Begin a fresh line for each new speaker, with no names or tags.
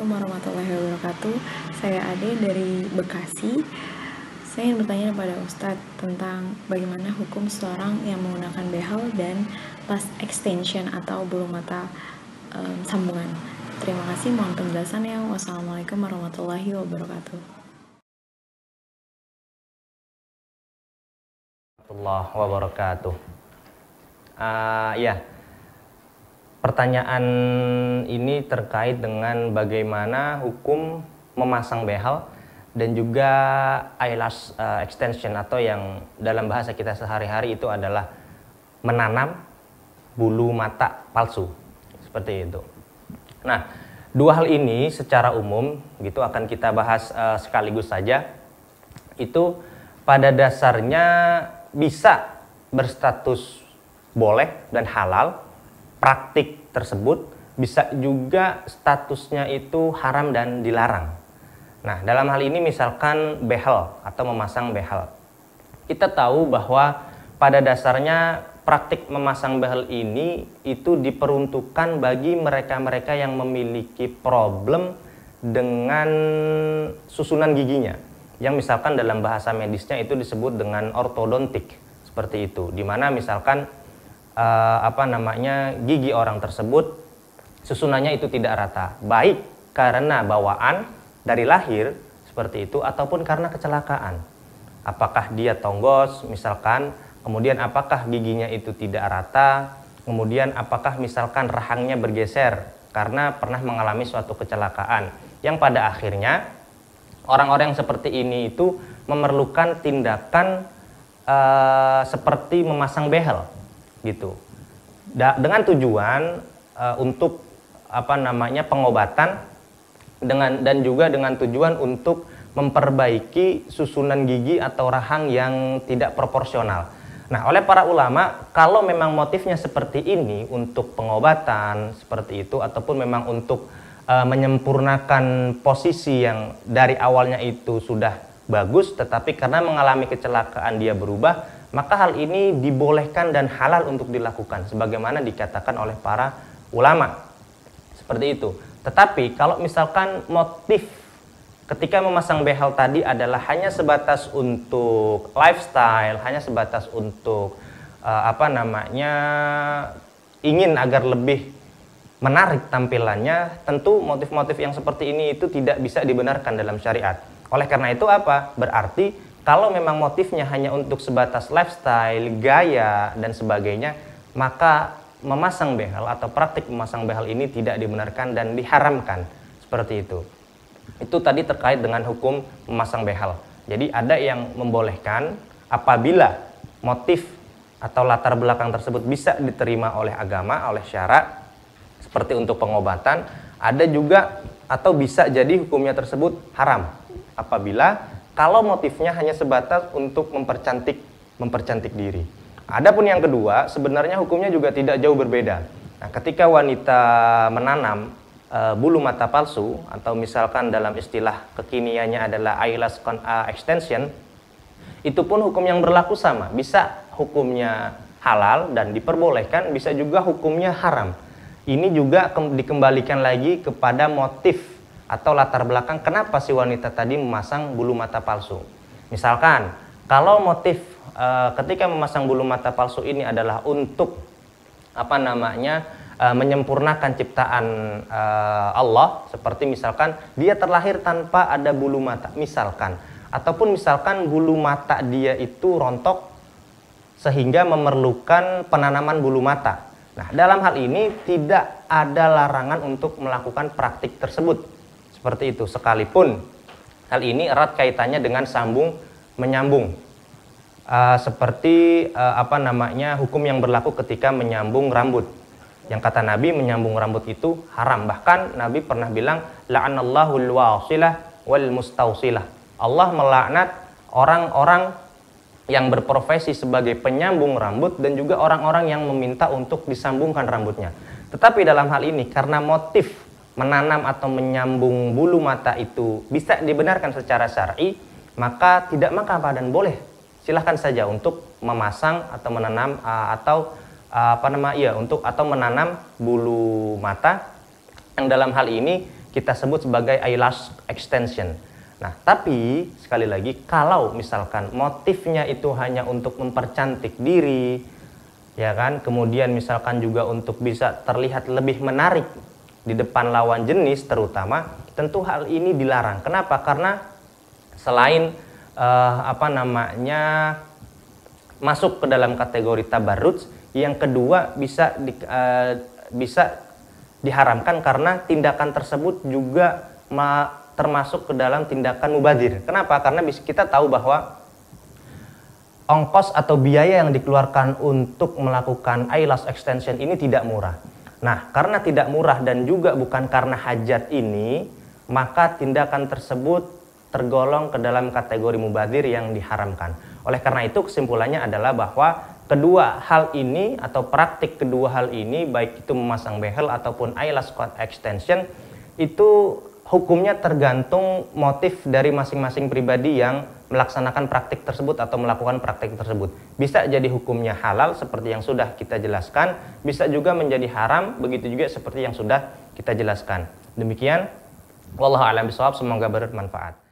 Assalamualaikum warahmatullahi wabarakatuh Saya Ade dari Bekasi Saya ingin bertanya kepada Ustadz tentang bagaimana hukum seorang yang menggunakan behel dan pas extension atau bulu mata um, sambungan Terima kasih, mohon penjelasan ya Wassalamualaikum warahmatullahi wabarakatuh warahmatullahi wabarakatuh. Uh, ya, pertanyaan ini terkait dengan bagaimana hukum memasang behel dan juga eyelash eh, extension atau yang dalam bahasa kita sehari-hari itu adalah menanam bulu mata palsu seperti itu. Nah, dua hal ini secara umum gitu akan kita bahas uh, sekaligus saja. Itu pada dasarnya bisa berstatus boleh dan halal praktik tersebut bisa juga statusnya itu haram dan dilarang. Nah, dalam hal ini misalkan behel atau memasang behel. Kita tahu bahwa pada dasarnya praktik memasang behel ini itu diperuntukkan bagi mereka-mereka yang memiliki problem dengan susunan giginya yang misalkan dalam bahasa medisnya itu disebut dengan ortodontik seperti itu dimana misalkan uh, apa namanya gigi orang tersebut susunannya itu tidak rata, baik karena bawaan dari lahir seperti itu ataupun karena kecelakaan. Apakah dia tonggos misalkan, kemudian apakah giginya itu tidak rata, kemudian apakah misalkan rahangnya bergeser karena pernah mengalami suatu kecelakaan yang pada akhirnya orang-orang yang seperti ini itu memerlukan tindakan uh, seperti memasang behel gitu da dengan tujuan uh, untuk apa namanya pengobatan dengan dan juga dengan tujuan untuk memperbaiki susunan gigi atau rahang yang tidak proporsional. Nah, oleh para ulama, kalau memang motifnya seperti ini untuk pengobatan seperti itu ataupun memang untuk e, menyempurnakan posisi yang dari awalnya itu sudah bagus tetapi karena mengalami kecelakaan dia berubah maka hal ini dibolehkan dan halal untuk dilakukan sebagaimana dikatakan oleh para ulama. Seperti itu. Tetapi kalau misalkan motif ketika memasang behel tadi adalah hanya sebatas untuk lifestyle, hanya sebatas untuk uh, apa namanya ingin agar lebih menarik tampilannya, tentu motif-motif yang seperti ini itu tidak bisa dibenarkan dalam syariat. Oleh karena itu apa? Berarti kalau memang motifnya hanya untuk sebatas lifestyle, gaya, dan sebagainya, maka memasang behel atau praktik memasang behel ini tidak dibenarkan dan diharamkan. Seperti itu. Itu tadi terkait dengan hukum memasang behel. Jadi ada yang membolehkan apabila motif atau latar belakang tersebut bisa diterima oleh agama, oleh syarat, seperti untuk pengobatan, ada juga atau bisa jadi hukumnya tersebut haram apabila kalau motifnya hanya sebatas untuk mempercantik mempercantik diri. Adapun yang kedua, sebenarnya hukumnya juga tidak jauh berbeda. Nah, ketika wanita menanam e, bulu mata palsu atau misalkan dalam istilah kekiniannya adalah eyelash eh, extension, itu pun hukum yang berlaku sama. Bisa hukumnya halal dan diperbolehkan, bisa juga hukumnya haram. Ini juga dikembalikan lagi kepada motif atau latar belakang kenapa si wanita tadi memasang bulu mata palsu. Misalkan, kalau motif e, ketika memasang bulu mata palsu ini adalah untuk apa namanya e, menyempurnakan ciptaan e, Allah, seperti misalkan dia terlahir tanpa ada bulu mata, misalkan, ataupun misalkan bulu mata dia itu rontok sehingga memerlukan penanaman bulu mata. Nah, dalam hal ini tidak ada larangan untuk melakukan praktik tersebut seperti itu, sekalipun hal ini erat kaitannya dengan sambung menyambung. Uh, seperti uh, apa namanya hukum yang berlaku ketika menyambung rambut. Yang kata Nabi menyambung rambut itu haram. Bahkan Nabi pernah bilang la'anallahul wasilah wal mustausilah. Allah melaknat orang-orang yang berprofesi sebagai penyambung rambut dan juga orang-orang yang meminta untuk disambungkan rambutnya. Tetapi dalam hal ini karena motif menanam atau menyambung bulu mata itu bisa dibenarkan secara syar'i, maka tidak mengapa dan boleh. Silahkan saja untuk memasang atau menanam atau apa nama ya untuk atau menanam bulu mata yang dalam hal ini kita sebut sebagai eyelash extension. Nah, tapi sekali lagi kalau misalkan motifnya itu hanya untuk mempercantik diri, ya kan? Kemudian misalkan juga untuk bisa terlihat lebih menarik di depan lawan jenis terutama tentu hal ini dilarang. Kenapa? Karena selain uh, apa namanya masuk ke dalam kategori tabarruj, yang kedua bisa di, uh, bisa diharamkan karena tindakan tersebut juga ma termasuk ke dalam tindakan mubadir. Kenapa? Karena kita tahu bahwa ongkos atau biaya yang dikeluarkan untuk melakukan eyelash extension ini tidak murah. Nah, karena tidak murah dan juga bukan karena hajat ini, maka tindakan tersebut tergolong ke dalam kategori mubazir yang diharamkan. Oleh karena itu kesimpulannya adalah bahwa kedua hal ini atau praktik kedua hal ini baik itu memasang behel ataupun eyelash squat extension itu hukumnya tergantung motif dari masing-masing pribadi yang melaksanakan praktik tersebut atau melakukan praktik tersebut. Bisa jadi hukumnya halal seperti yang sudah kita jelaskan, bisa juga menjadi haram begitu juga seperti yang sudah kita jelaskan. Demikian Wallahu'alam alam bisawab semoga bermanfaat.